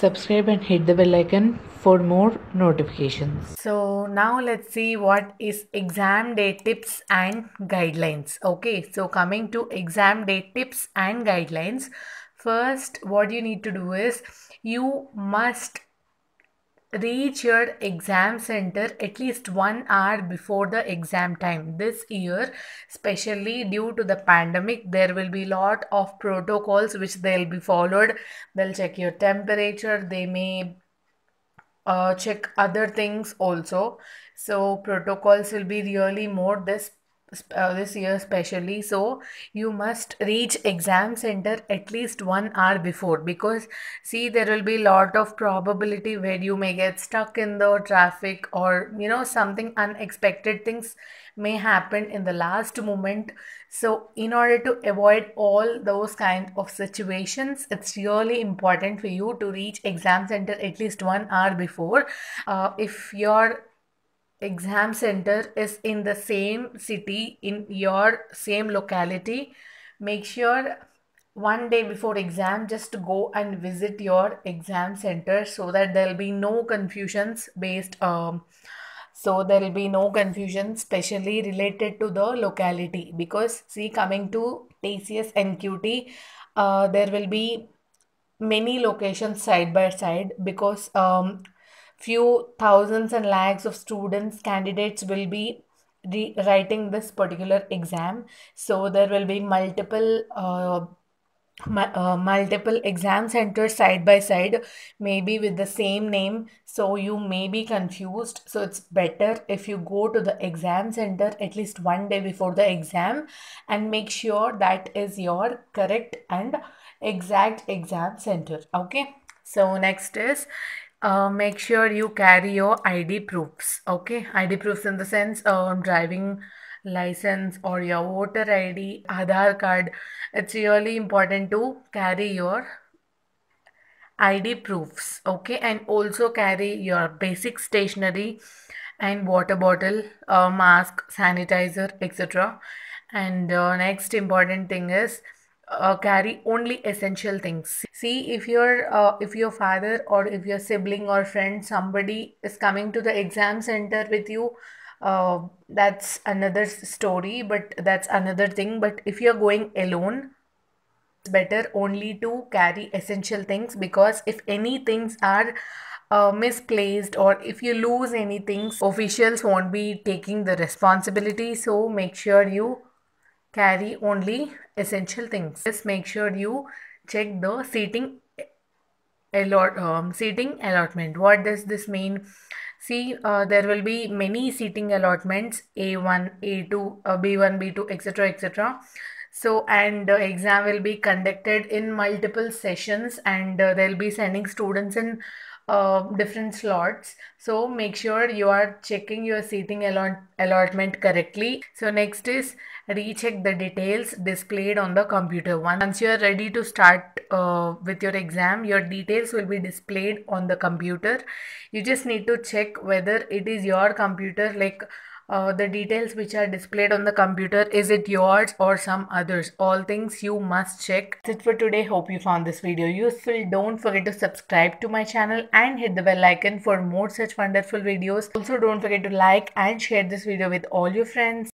subscribe and hit the bell icon for more notifications. So now let's see what is exam day tips and guidelines. Okay, so coming to exam day tips and guidelines, first what you need to do is you must reach your exam center at least one hour before the exam time this year especially due to the pandemic there will be lot of protocols which they'll be followed they'll check your temperature they may uh, check other things also so protocols will be really more this uh, this year especially so you must reach exam center at least 1 hour before because see there will be lot of probability where you may get stuck in the traffic or you know something unexpected things may happen in the last moment so in order to avoid all those kind of situations it's really important for you to reach exam center at least 1 hour before uh, if you're exam center is in the same city in your same locality make sure one day before exam just go and visit your exam center so that there'll be no confusions based um, so there will be no confusion specially related to the locality because see coming to TCS NQT uh, there will be many locations side by side because um, few thousands and lakhs of students candidates will be rewriting this particular exam so there will be multiple uh, uh, multiple exam centers side by side maybe with the same name so you may be confused so it's better if you go to the exam center at least one day before the exam and make sure that is your correct and exact exam center okay so next is uh, make sure you carry your ID proofs. Okay, ID proofs in the sense uh, driving license or your voter ID, Aadhaar card. It's really important to carry your ID proofs. Okay, and also carry your basic stationery and water bottle, uh, mask, sanitizer, etc. And uh, next important thing is uh, carry only essential things see if your uh, if your father or if your sibling or friend somebody is coming to the exam center with you uh, that's another story but that's another thing but if you're going alone it's better only to carry essential things because if any things are uh, misplaced or if you lose any things officials won't be taking the responsibility so make sure you carry only essential things. Just make sure you check the seating allot um, seating allotment. What does this mean? See, uh, there will be many seating allotments A1, A2, uh, B1, B2, etc. etc. So, and the exam will be conducted in multiple sessions, and uh, they'll be sending students in um, different slots so make sure you are checking your seating allot allotment correctly so next is recheck the details displayed on the computer once you are ready to start uh, with your exam your details will be displayed on the computer you just need to check whether it is your computer like uh, the details which are displayed on the computer is it yours or some others all things you must check that's it for today hope you found this video useful don't forget to subscribe to my channel and hit the bell icon for more such wonderful videos also don't forget to like and share this video with all your friends